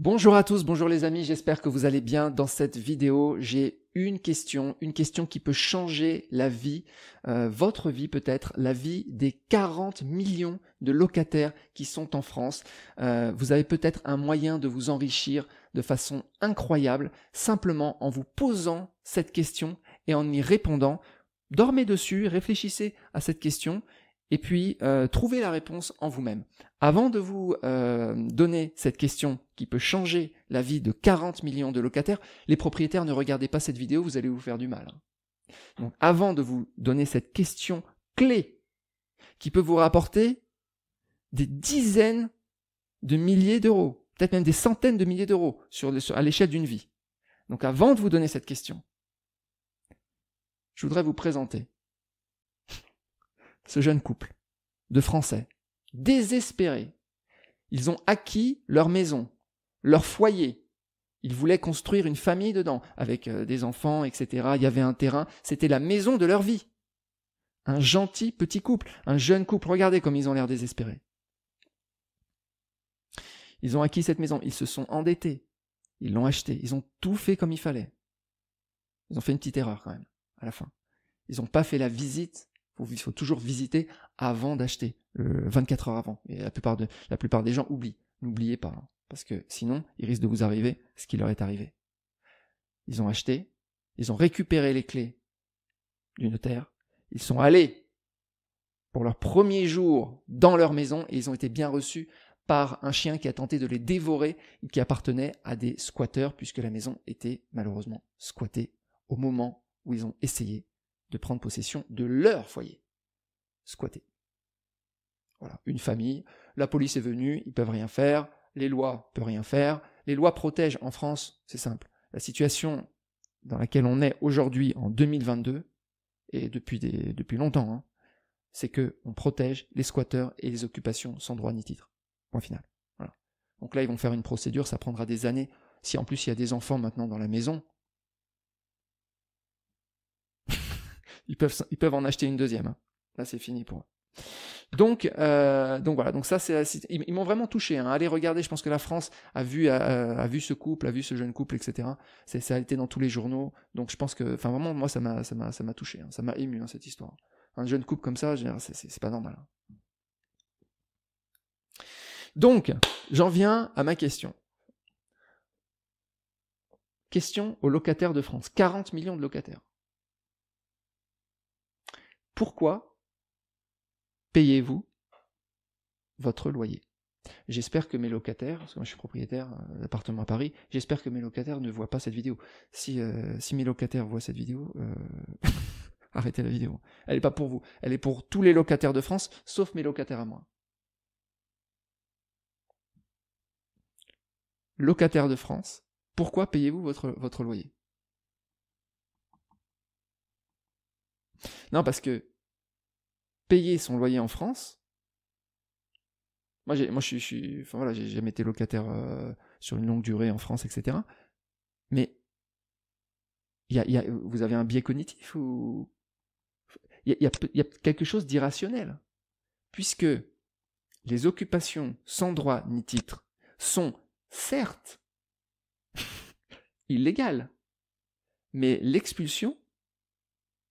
Bonjour à tous, bonjour les amis, j'espère que vous allez bien. Dans cette vidéo, j'ai une question, une question qui peut changer la vie, euh, votre vie peut-être, la vie des 40 millions de locataires qui sont en France. Euh, vous avez peut-être un moyen de vous enrichir de façon incroyable, simplement en vous posant cette question et en y répondant. Dormez dessus, réfléchissez à cette question et puis euh, trouvez la réponse en vous-même. Avant de vous euh, donner cette question qui peut changer la vie de 40 millions de locataires, les propriétaires ne regardez pas cette vidéo, vous allez vous faire du mal. Hein. Donc avant de vous donner cette question clé qui peut vous rapporter des dizaines de milliers d'euros, peut-être même des centaines de milliers d'euros sur, à l'échelle d'une vie. Donc avant de vous donner cette question, je voudrais vous présenter ce jeune couple de Français, désespérés. Ils ont acquis leur maison, leur foyer. Ils voulaient construire une famille dedans, avec euh, des enfants, etc. Il y avait un terrain, c'était la maison de leur vie. Un gentil petit couple, un jeune couple, regardez comme ils ont l'air désespérés. Ils ont acquis cette maison, ils se sont endettés, ils l'ont achetée, ils ont tout fait comme il fallait. Ils ont fait une petite erreur quand même, à la fin. Ils n'ont pas fait la visite il faut toujours visiter avant d'acheter, 24 heures avant. Et la plupart, des gens oublient. N'oubliez pas, hein, parce que sinon, il risque de vous arriver ce qui leur est arrivé. Ils ont acheté, ils ont récupéré les clés du notaire, ils sont allés pour leur premier jour dans leur maison et ils ont été bien reçus par un chien qui a tenté de les dévorer et qui appartenait à des squatteurs puisque la maison était malheureusement squattée au moment où ils ont essayé de prendre possession de leur foyer. Squatter. Voilà, une famille, la police est venue, ils peuvent rien faire, les lois peuvent rien faire, les lois protègent en France, c'est simple. La situation dans laquelle on est aujourd'hui en 2022, et depuis, des, depuis longtemps, hein, c'est que on protège les squatteurs et les occupations sans droit ni titre. Point final. Donc là, ils vont faire une procédure, ça prendra des années. Si en plus il y a des enfants maintenant dans la maison, ils peuvent, ils peuvent en acheter une deuxième. Hein. Là, c'est fini pour eux. Donc, euh, donc voilà. Donc ça, c'est ils, m'ont vraiment touché. Hein. Allez regarder. Je pense que la France a vu a, vu ce couple, a vu ce jeune couple, etc. ça a été dans tous les journaux. Donc je pense que, enfin vraiment, moi ça m'a ça m'a touché. Hein. Ça m'a ému cette histoire. Un jeune couple comme ça, c'est pas normal. Donc, j'en viens à ma question. Question aux locataires de France. 40 millions de locataires pourquoi payez-vous votre loyer J'espère que mes locataires, parce que moi je suis propriétaire euh, d'appartement à Paris, j'espère que mes locataires ne voient pas cette vidéo. Si, euh, si mes locataires voient cette vidéo, euh, arrêtez la vidéo. Elle n'est pas pour vous, elle est pour tous les locataires de France, sauf mes locataires à moi. Locataires de France, pourquoi payez-vous votre, votre loyer Non, parce que payer son loyer en France, moi, j'ai, moi je, suis, enfin voilà, j'ai jamais été locataire euh, sur une longue durée en France, etc. Mais vous avez un biais cognitif ou il y y a, quelque chose d'irrationnel, puisque les occupations sans droit ni titre sont certes illégales, mais l'expulsion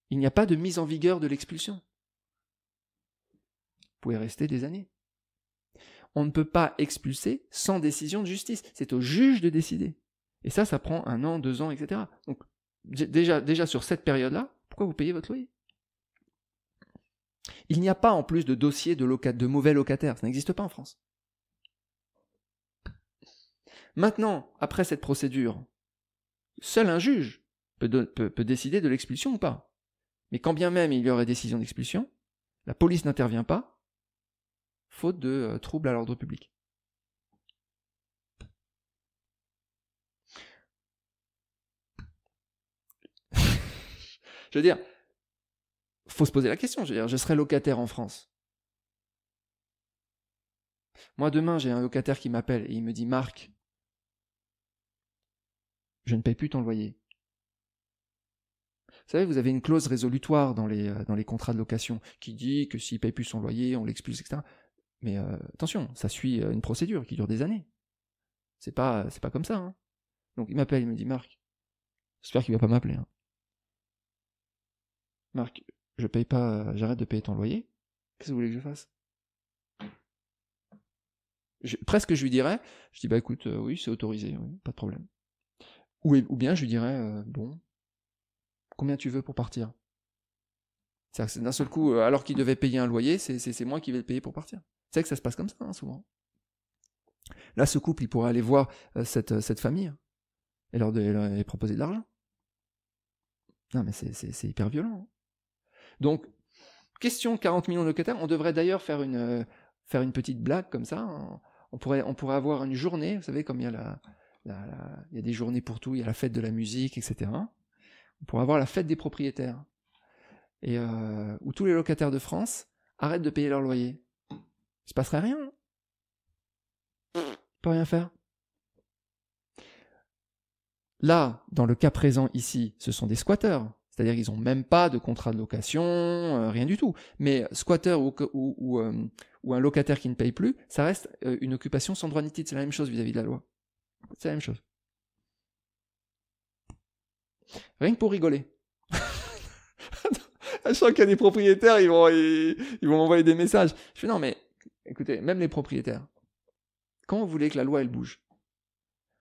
il n'y a pas de mise en vigueur de l'expulsion. Vous pouvez rester des années. On ne peut pas expulser sans décision de justice. C'est au juge de décider. Et ça, ça prend un an, deux ans, etc. Donc, déjà, déjà sur cette période-là, pourquoi vous payez votre loyer Il n'y a pas en plus de dossier de, mauvais locataires. Ça n'existe pas en France. Maintenant, après cette procédure, seul un juge peut décider de l'expulsion ou pas. Mais quand bien même il y aurait décision d'expulsion, la police n'intervient pas, faute de euh, troubles à l'ordre public. je veux dire, faut se poser la question. Je veux dire, je serais locataire en France. Moi, demain, j'ai un locataire qui m'appelle et il me dit Marc, je ne paye plus ton loyer. Vous savez, vous avez une clause résolutoire dans les, euh, contrats de location qui dit que s'il ne paye plus son loyer, on l'expulse, etc. Mais euh, attention, ça suit euh, une procédure qui dure des années. C'est pas, c'est pas comme ça. Hein. Donc il m'appelle, il me dit Marc, j'espère qu'il ne va pas m'appeler. Hein. Marc, je paye pas, j'arrête de payer ton loyer. Qu'est-ce que vous voulez que je fasse Presque je lui dirais, je dis bah écoute, oui c'est autorisé, pas de problème. Ou, bien je lui dirais bon, combien tu veux pour partir cest d'un seul coup, euh, alors qu'il devait payer un loyer, c'est moi qui vais le payer pour partir. C'est que ça se passe comme ça, hein, souvent. Là, ce couple, il pourrait aller voir euh, cette, euh, cette, famille et leur, proposer de l'argent. Non, mais c'est hyper violent. Hein. Donc, question 40 millions de locataires. On devrait d'ailleurs faire une, faire une petite blague comme ça. Hein. On, pourrait, on pourrait avoir une journée, vous savez, comme il y a il y a des journées pour tout, il y a la fête de la musique, etc pour avoir la fête des propriétaires. Et euh, où tous les locataires de France arrêtent de payer leur loyer. Il se passerait rien. ne Pas rien faire. Là, dans le cas présent ici, ce sont des squatteurs. C'est-à-dire qu'ils n'ont même pas de contrat de location, euh, rien du tout. Mais squatteur euh, ou, un locataire qui ne paye plus, ça reste une occupation sans droit ni titre. C'est la même chose vis à -vis de la loi. C'est la même chose rien que pour rigoler. je sens qu'il y a des propriétaires, ils vont, ils, vont m'envoyer des messages. Je fais non, mais écoutez, même les propriétaires, quand vous voulez que la loi, elle bouge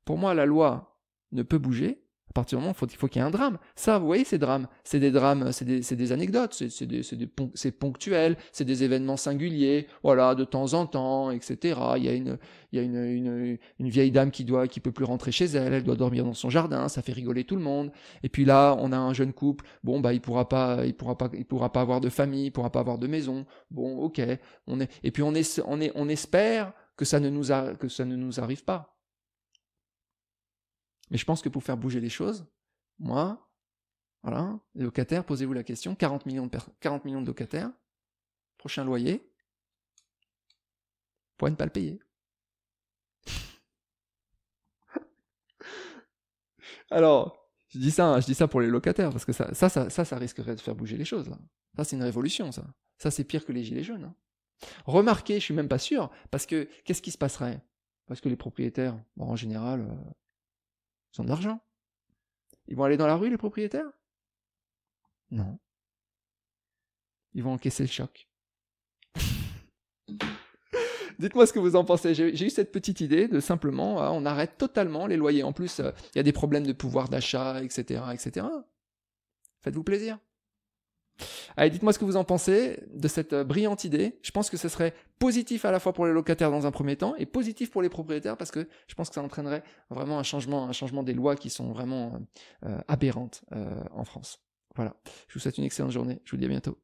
Pour moi, la loi ne peut bouger à partir du moment où il faut qu'il y ait un drame. Ça, vous voyez, ces drames, c'est des drames, c'est des, des, anecdotes, c'est ponctuel, c'est des événements singuliers, voilà, de temps en temps, etc. Il y a une, il y a une, une, une, vieille dame qui doit, qui peut plus rentrer chez elle, elle doit dormir dans son jardin, ça fait rigoler tout le monde. Et puis là, on a un jeune couple, bon bah il pourra pas, il pourra pas, il pourra pas avoir de famille, il pourra pas avoir de maison. Bon, ok, on est, et puis on est, on est, on espère que ça ne nous, a, que ça ne nous arrive pas. Mais je pense que pour faire bouger les choses, moi, voilà, locataires, posez-vous la question, 40 millions, de millions locataires, prochain loyer, point ne pas le payer Alors, je dis ça, je dis ça pour les locataires, parce que ça, ça, ça, ça, risquerait de faire bouger les choses. Ça, c'est une révolution, ça. Ça, c'est pire que les gilets jaunes. Hein. Remarquez, je suis même pas sûr, parce que qu'est-ce qui se passerait Parce que les propriétaires, en général, euh, ils ont Ils vont aller dans la rue, les propriétaires Non. Ils vont encaisser le choc. Dites-moi ce que vous en pensez. J'ai eu cette petite idée de simplement, ah, on arrête totalement les loyers. En plus, euh, il y a des problèmes de pouvoir d'achat, etc., etc. Faites-vous plaisir. Allez, dites-moi ce que vous en pensez de cette euh, brillante idée. Je pense que ce serait positif à la fois pour les locataires dans un premier temps et positif pour les propriétaires parce que je pense que ça entraînerait vraiment un changement, un changement des lois qui sont vraiment euh, euh, aberrantes en France. Voilà. Je vous souhaite une excellente journée. Je vous dis à bientôt.